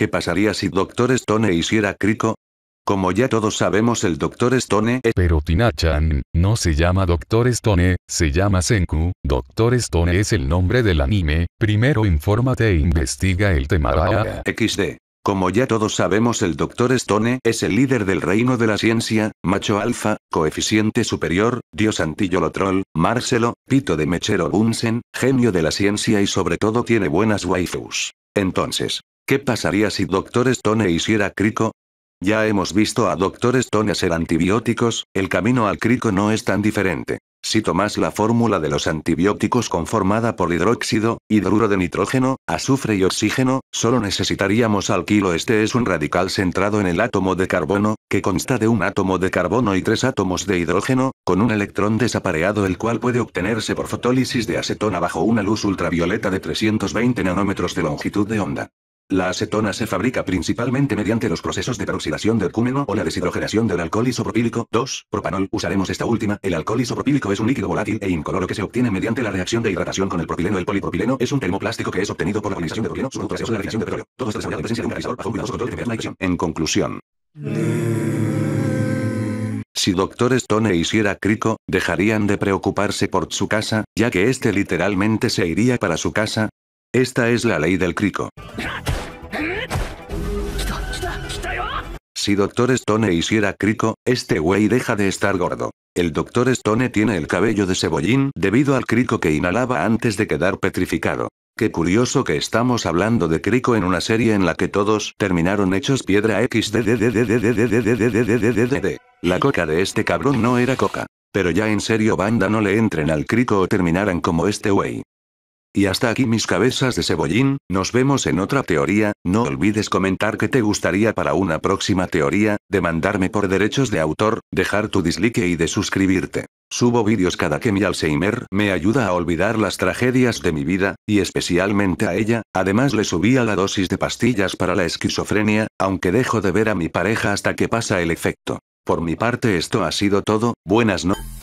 ¿Qué pasaría si Doctor Stone e hiciera crico? Como ya todos sabemos el Doctor Stone es... Pero tina no se llama Doctor Stone, se llama Senku, Doctor Stone es el nombre del anime, primero infórmate e investiga el tema. XD. Como ya todos sabemos el Dr. Stone es el líder del reino de la ciencia, macho alfa, coeficiente superior, dios antillolotrol, Marcelo, pito de mechero Bunsen, genio de la ciencia y sobre todo tiene buenas waifus. Entonces, ¿Qué pasaría si Doctor Stone e hiciera crico? Ya hemos visto a Doctor Stone hacer antibióticos, el camino al crico no es tan diferente. Si tomas la fórmula de los antibióticos conformada por hidróxido, hidruro de nitrógeno, azufre y oxígeno, solo necesitaríamos alquilo. Este es un radical centrado en el átomo de carbono, que consta de un átomo de carbono y tres átomos de hidrógeno, con un electrón desapareado el cual puede obtenerse por fotólisis de acetona bajo una luz ultravioleta de 320 nanómetros de longitud de onda. La acetona se fabrica principalmente mediante los procesos de peroxidación del cúmeno o la deshidrogenación del alcohol isopropílico. 2. Propanol. Usaremos esta última. El alcohol isopropílico es un líquido volátil e incoloro que se obtiene mediante la reacción de hidratación con el propileno. El polipropileno es un termoplástico que es obtenido por la polinización de propileno, su de la de petróleo. en presencia de un catalizador bajo y En conclusión. Si Doctor Stone hiciera crico, dejarían de preocuparse por su casa, ya que este literalmente se iría para su casa. Esta es la ley del crico. Si Dr. Stone hiciera crico, este güey deja de estar gordo. El Dr. Stone tiene el cabello de cebollín debido al crico que inhalaba antes de quedar petrificado. Qué curioso que estamos hablando de crico en una serie en la que todos terminaron hechos piedra x. La coca de este cabrón no era coca. Pero ya en serio banda no le entren al crico o terminaran como este güey. Y hasta aquí mis cabezas de cebollín, nos vemos en otra teoría, no olvides comentar que te gustaría para una próxima teoría, demandarme por derechos de autor, dejar tu dislike y de suscribirte. Subo vídeos cada que mi Alzheimer me ayuda a olvidar las tragedias de mi vida, y especialmente a ella, además le subí a la dosis de pastillas para la esquizofrenia, aunque dejo de ver a mi pareja hasta que pasa el efecto. Por mi parte esto ha sido todo, buenas noches.